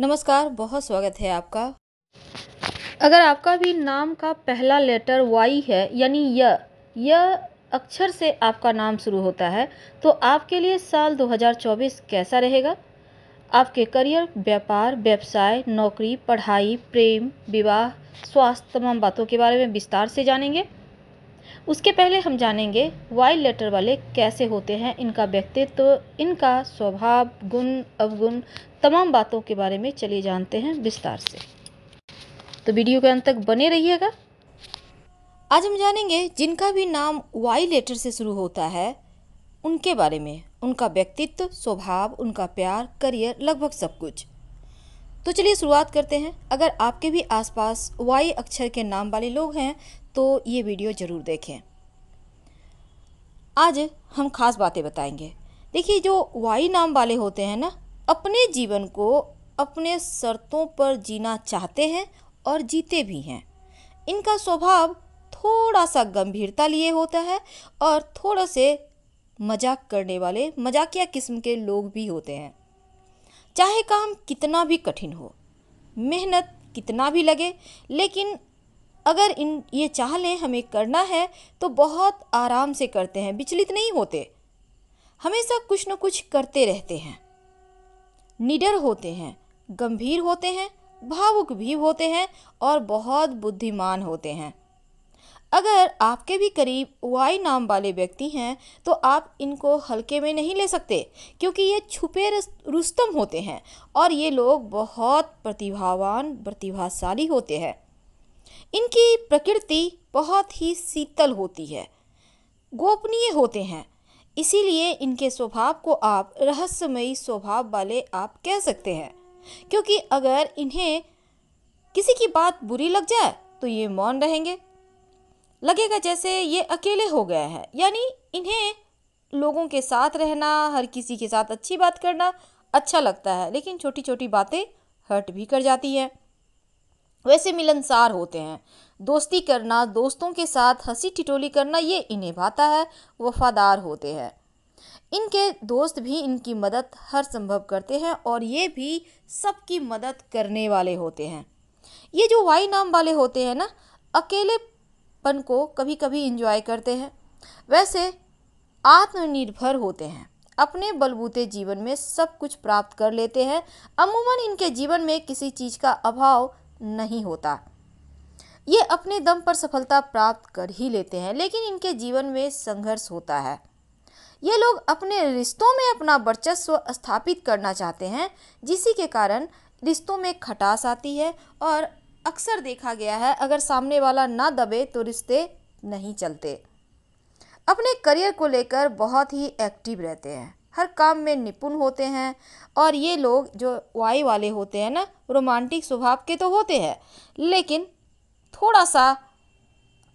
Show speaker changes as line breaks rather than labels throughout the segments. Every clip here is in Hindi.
नमस्कार बहुत स्वागत है आपका अगर आपका भी नाम का पहला लेटर वाई है यानी य यह अक्षर से आपका नाम शुरू होता है तो आपके लिए साल 2024 कैसा रहेगा आपके करियर व्यापार व्यवसाय नौकरी पढ़ाई प्रेम विवाह स्वास्थ्य तमाम बातों के बारे में विस्तार से जानेंगे उसके पहले हम जानेंगे वाइल लेटर वाले कैसे होते हैं इनका व्यक्तित्व इनका स्वभाव गुण अवगुण तमाम बातों के बारे में चलिए जानते हैं विस्तार से तो वीडियो के अंत तक बने रहिएगा आज हम जानेंगे जिनका भी नाम वाई लेटर से शुरू होता है उनके बारे में उनका व्यक्तित्व स्वभाव उनका प्यार करियर लगभग सब कुछ तो चलिए शुरुआत करते हैं अगर आपके भी आसपास वाई अक्षर के नाम वाले लोग हैं तो ये वीडियो ज़रूर देखें आज हम खास बातें बताएंगे देखिए जो वाई नाम वाले होते हैं ना अपने जीवन को अपने शर्तों पर जीना चाहते हैं और जीते भी हैं इनका स्वभाव थोड़ा सा गंभीरता लिए होता है और थोड़ा से मजाक करने वाले मजाकिया किस्म के लोग भी होते हैं चाहे काम कितना भी कठिन हो मेहनत कितना भी लगे लेकिन अगर इन ये चाह लें हमें करना है तो बहुत आराम से करते हैं विचलित नहीं होते हमेशा कुछ न कुछ करते रहते हैं निडर होते हैं गंभीर होते हैं भावुक भी होते हैं और बहुत बुद्धिमान होते हैं अगर आपके भी करीब वाई नाम वाले व्यक्ति हैं तो आप इनको हल्के में नहीं ले सकते क्योंकि ये छुपे रुस्तम होते हैं और ये लोग बहुत प्रतिभावान प्रतिभाशाली होते हैं इनकी प्रकृति बहुत ही शीतल होती है गोपनीय होते हैं इसीलिए इनके स्वभाव को आप रहस्यमयी स्वभाव वाले आप कह सकते हैं क्योंकि अगर इन्हें किसी की बात बुरी लग जाए तो ये मौन रहेंगे लगेगा जैसे ये अकेले हो गए हैं यानी इन्हें लोगों के साथ रहना हर किसी के साथ अच्छी बात करना अच्छा लगता है लेकिन छोटी छोटी बातें हर्ट भी कर जाती हैं वैसे मिलनसार होते हैं दोस्ती करना दोस्तों के साथ हंसी टिटोली करना ये इन्हें भाता है वफादार होते हैं इनके दोस्त भी इनकी मदद हर संभव करते हैं और ये भी सबकी मदद करने वाले होते हैं ये जो वाई नाम वाले होते हैं ना अकेलेपन को कभी कभी इंजॉय करते हैं वैसे आत्मनिर्भर होते हैं अपने बलबूते जीवन में सब कुछ प्राप्त कर लेते हैं अमूमन इनके जीवन में किसी चीज़ का अभाव नहीं होता ये अपने दम पर सफलता प्राप्त कर ही लेते हैं लेकिन इनके जीवन में संघर्ष होता है ये लोग अपने रिश्तों में अपना वर्चस्व स्थापित करना चाहते हैं जिसी के कारण रिश्तों में खटास आती है और अक्सर देखा गया है अगर सामने वाला ना दबे तो रिश्ते नहीं चलते अपने करियर को लेकर बहुत ही एक्टिव रहते हैं हर काम में निपुण होते हैं और ये लोग जो वाई वाले होते हैं ना रोमांटिक स्वभाव के तो होते हैं लेकिन थोड़ा सा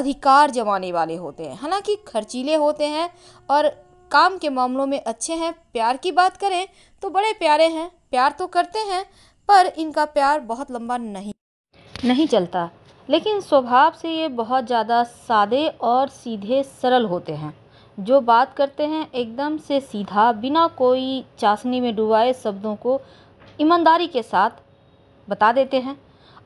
अधिकार जमाने वाले होते हैं हालांकि खर्चीले होते हैं और काम के मामलों में अच्छे हैं प्यार की बात करें तो बड़े प्यारे हैं प्यार तो करते हैं पर इनका प्यार बहुत लंबा नहीं नहीं चलता लेकिन स्वभाव से ये बहुत ज़्यादा सादे और सीधे सरल होते हैं जो बात करते हैं एकदम से सीधा बिना कोई चाशनी में डुबाए शब्दों को ईमानदारी के साथ बता देते हैं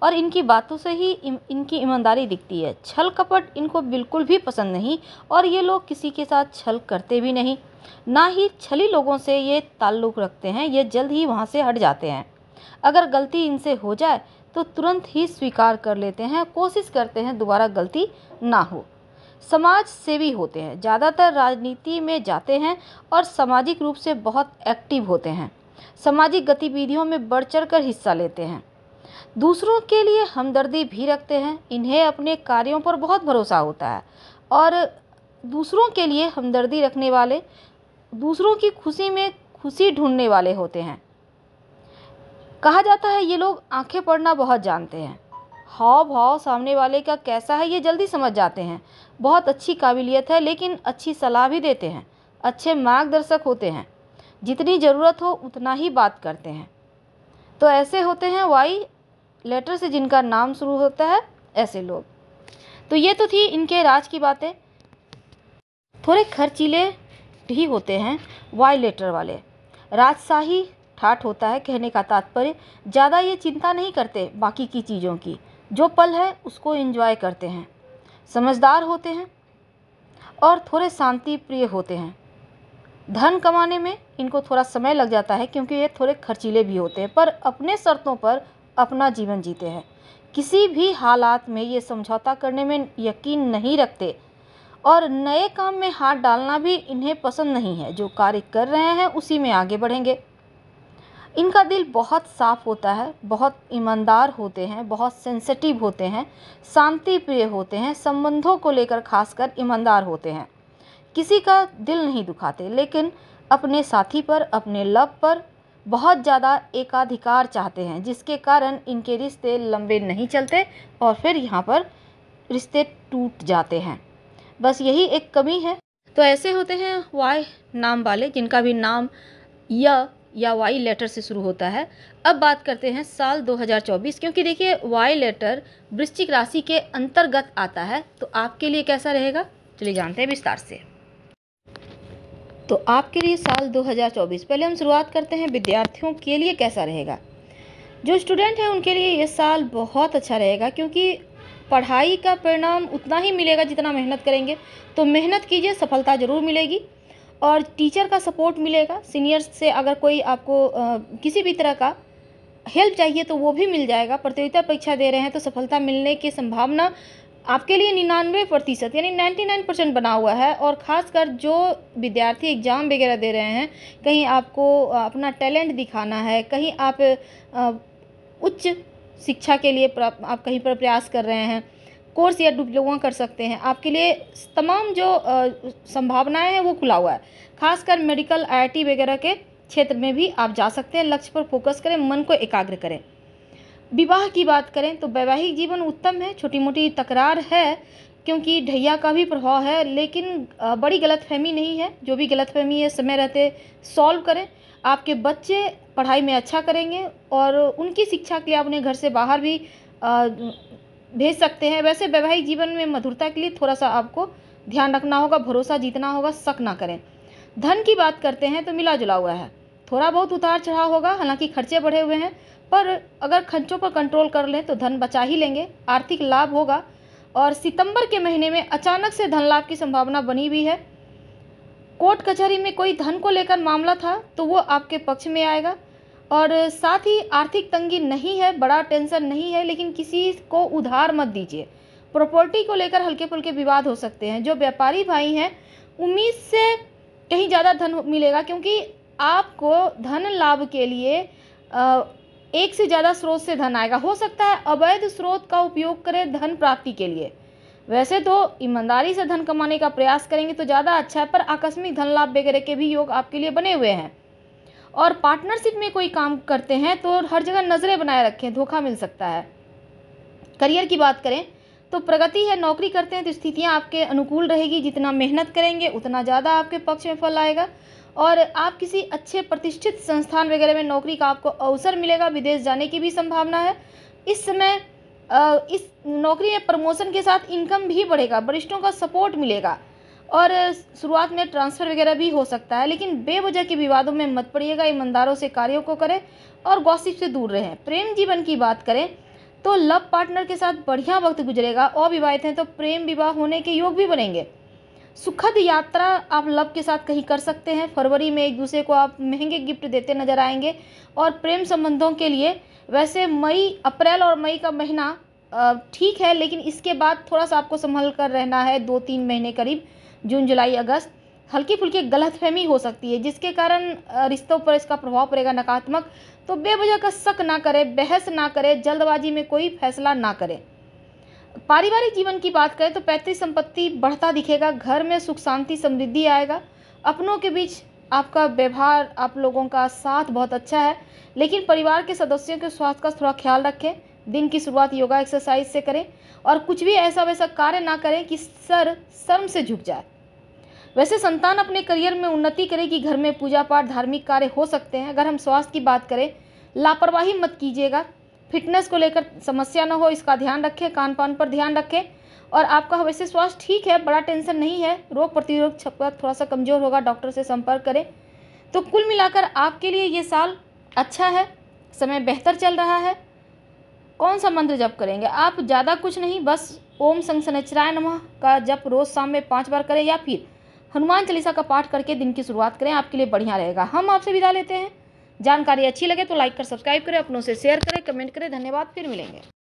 और इनकी बातों से ही इनकी ईमानदारी दिखती है छल कपट इनको बिल्कुल भी पसंद नहीं और ये लोग किसी के साथ छल करते भी नहीं ना ही छली लोगों से ये ताल्लुक़ रखते हैं ये जल्द ही वहाँ से हट जाते हैं अगर गलती इनसे हो जाए तो तुरंत ही स्वीकार कर लेते हैं कोशिश करते हैं दोबारा गलती ना हो समाज सेवी होते हैं ज़्यादातर राजनीति में जाते हैं और सामाजिक रूप से बहुत एक्टिव होते हैं सामाजिक गतिविधियों में बढ़ चढ़ कर हिस्सा लेते हैं दूसरों के लिए हमदर्दी भी रखते हैं इन्हें अपने कार्यों पर बहुत भरोसा होता है और दूसरों के लिए हमदर्दी रखने वाले दूसरों की खुशी में खुशी ढूंढने वाले होते हैं कहा जाता है ये लोग आंखें पढ़ना बहुत जानते हैं हाव भाव सामने वाले का कैसा है ये जल्दी समझ जाते हैं बहुत अच्छी काबिलियत है लेकिन अच्छी सलाह भी देते हैं अच्छे मार्गदर्शक होते हैं जितनी ज़रूरत हो उतना ही बात करते हैं तो ऐसे होते हैं वाई लेटर से जिनका नाम शुरू होता है ऐसे लोग तो ये तो थी इनके राज की बातें थोड़े खर्चीले भी होते हैं वाई लेटर वाले राजशाही ठाठ होता है कहने का तात्पर्य ज़्यादा ये चिंता नहीं करते बाकी की चीज़ों की जो पल है उसको इंजॉय करते हैं समझदार होते हैं और थोड़े शांति प्रिय होते हैं धन कमाने में इनको थोड़ा समय लग जाता है क्योंकि ये थोड़े खर्चीले भी होते हैं पर अपने शर्तों पर अपना जीवन जीते हैं किसी भी हालात में ये समझौता करने में यकीन नहीं रखते और नए काम में हाथ डालना भी इन्हें पसंद नहीं है जो कार्य कर रहे हैं उसी में आगे बढ़ेंगे इनका दिल बहुत साफ़ होता है बहुत ईमानदार होते हैं बहुत सेंसिटिव होते हैं शांति प्रिय होते हैं संबंधों को लेकर खासकर ईमानदार होते हैं किसी का दिल नहीं दुखाते लेकिन अपने साथी पर अपने लव पर बहुत ज़्यादा एकाधिकार चाहते हैं जिसके कारण इनके रिश्ते लंबे नहीं चलते और फिर यहाँ पर रिश्ते टूट जाते हैं बस यही एक कमी है तो ऐसे होते हैं वाय नाम वाले जिनका भी नाम या या वाई लेटर से शुरू होता है अब बात करते हैं साल 2024 क्योंकि देखिए वाई लेटर वृश्चिक राशि के अंतर्गत आता है तो आपके लिए कैसा रहेगा चलिए जानते हैं विस्तार से तो आपके लिए साल 2024 पहले हम शुरुआत करते हैं विद्यार्थियों के लिए कैसा रहेगा जो स्टूडेंट हैं उनके लिए ये साल बहुत अच्छा रहेगा क्योंकि पढ़ाई का परिणाम उतना ही मिलेगा जितना मेहनत करेंगे तो मेहनत कीजिए सफलता ज़रूर मिलेगी और टीचर का सपोर्ट मिलेगा सीनियर्स से अगर कोई आपको आ, किसी भी तरह का हेल्प चाहिए तो वो भी मिल जाएगा प्रतियोगिता परीक्षा दे रहे हैं तो सफलता मिलने की संभावना आपके लिए निन्यानवे प्रतिशत यानी नाइन्टी नाइन परसेंट बना हुआ है और ख़ासकर जो विद्यार्थी एग्ज़ाम वगैरह दे रहे हैं कहीं आपको अपना टैलेंट दिखाना है कहीं आप उच्च शिक्षा के लिए आप कहीं पर प्रयास कर रहे हैं कोर्स या डिप्लोमा कर सकते हैं आपके लिए तमाम जो संभावनाएं हैं वो खुला हुआ है खासकर मेडिकल आईआईटी वगैरह के क्षेत्र में भी आप जा सकते हैं लक्ष्य पर फोकस करें मन को एकाग्र करें विवाह की बात करें तो वैवाहिक जीवन उत्तम है छोटी मोटी तकरार है क्योंकि ढैया का भी प्रभाव है लेकिन बड़ी गलतफहमी नहीं है जो भी गलतफहमी है समय रहते सॉल्व करें आपके बच्चे पढ़ाई में अच्छा करेंगे और उनकी शिक्षा के लिए आप उन्हें घर से बाहर भी भेज सकते हैं वैसे वैवाहिक जीवन में मधुरता के लिए थोड़ा सा आपको ध्यान रखना होगा भरोसा जीतना होगा शक ना करें धन की बात करते हैं तो मिला जुला हुआ है थोड़ा बहुत उतार चढ़ाव होगा हालांकि खर्चे बढ़े हुए हैं पर अगर खर्चों पर कंट्रोल कर लें तो धन बचा ही लेंगे आर्थिक लाभ होगा और सितंबर के महीने में अचानक से धन लाभ की संभावना बनी हुई है कोर्ट कचहरी में कोई धन को लेकर मामला था तो वो आपके पक्ष में आएगा और साथ ही आर्थिक तंगी नहीं है बड़ा टेंशन नहीं है लेकिन किसी को उधार मत दीजिए प्रॉपर्टी को लेकर हल्के फुल्के विवाद हो सकते हैं जो व्यापारी भाई हैं उम्मीद से कहीं ज़्यादा धन मिलेगा क्योंकि आपको धन लाभ के लिए एक से ज़्यादा स्रोत से धन आएगा हो सकता है अवैध स्रोत का उपयोग करें धन प्राप्ति के लिए वैसे तो ईमानदारी से धन कमाने का प्रयास करेंगे तो ज़्यादा अच्छा है पर आकस्मिक धन लाभ वगैरह के भी योग आपके लिए बने हुए हैं और पार्टनरशिप में कोई काम करते हैं तो हर जगह नज़रें बनाए रखें धोखा मिल सकता है करियर की बात करें तो प्रगति है नौकरी करते हैं तो स्थितियाँ आपके अनुकूल रहेगी जितना मेहनत करेंगे उतना ज़्यादा आपके पक्ष में फल आएगा और आप किसी अच्छे प्रतिष्ठित संस्थान वगैरह में नौकरी का आपको अवसर मिलेगा विदेश जाने की भी संभावना है इस समय इस नौकरी में प्रमोशन के साथ इनकम भी बढ़ेगा वरिष्ठों का सपोर्ट मिलेगा और शुरुआत में ट्रांसफ़र वगैरह भी हो सकता है लेकिन बेवजह के विवादों में मत पड़िएगा ईमानदारों से कार्यों को करें और गॉसिप से दूर रहें प्रेम जीवन की बात करें तो लव पार्टनर के साथ बढ़िया वक्त गुजरेगा अविवाहित हैं तो प्रेम विवाह होने के योग भी बनेंगे सुखद यात्रा आप लव के साथ कहीं कर सकते हैं फरवरी में एक दूसरे को आप महंगे गिफ्ट देते नजर आएंगे और प्रेम संबंधों के लिए वैसे मई अप्रैल और मई का महीना ठीक है लेकिन इसके बाद थोड़ा सा आपको संभल कर रहना है दो तीन महीने करीब जून जुलाई अगस्त हल्की फुल्की गलतफहमी हो सकती है जिसके कारण रिश्तों पर इसका प्रभाव पड़ेगा नकारात्मक तो बेवजह का शक ना करें बहस ना करें जल्दबाजी में कोई फैसला ना करें पारिवारिक जीवन की बात करें तो पैतृक संपत्ति बढ़ता दिखेगा घर में सुख शांति समृद्धि आएगा अपनों के बीच आपका व्यवहार आप लोगों का साथ बहुत अच्छा है लेकिन परिवार के सदस्यों के स्वास्थ्य का थोड़ा ख्याल रखें दिन की शुरुआत योगा एक्सरसाइज से करें और कुछ भी ऐसा वैसा कार्य ना करें कि सर शर्म से झुक जाए वैसे संतान अपने करियर में उन्नति करेगी घर में पूजा पाठ धार्मिक कार्य हो सकते हैं अगर हम स्वास्थ्य की बात करें लापरवाही मत कीजिएगा फिटनेस को लेकर समस्या ना हो इसका ध्यान रखें कान पान पर ध्यान रखें और आपका वैसे स्वास्थ्य ठीक है बड़ा टेंशन नहीं है रोग प्रतिरोध क्षमता थोड़ा सा कमज़ोर होगा डॉक्टर से संपर्क करें तो कुल मिलाकर आपके लिए ये साल अच्छा है समय बेहतर चल रहा है कौन सा मंत्र जप करेंगे आप ज़्यादा कुछ नहीं बस ओम संग सनचराय नमः का जप रोज़ शाम में पाँच बार करें या फिर हनुमान चालीसा का पाठ करके दिन की शुरुआत करें आपके लिए बढ़िया रहेगा हम आपसे विदा लेते हैं जानकारी अच्छी लगे तो लाइक कर सब्सक्राइब करें अपनों से शेयर करें कमेंट करें धन्यवाद फिर मिलेंगे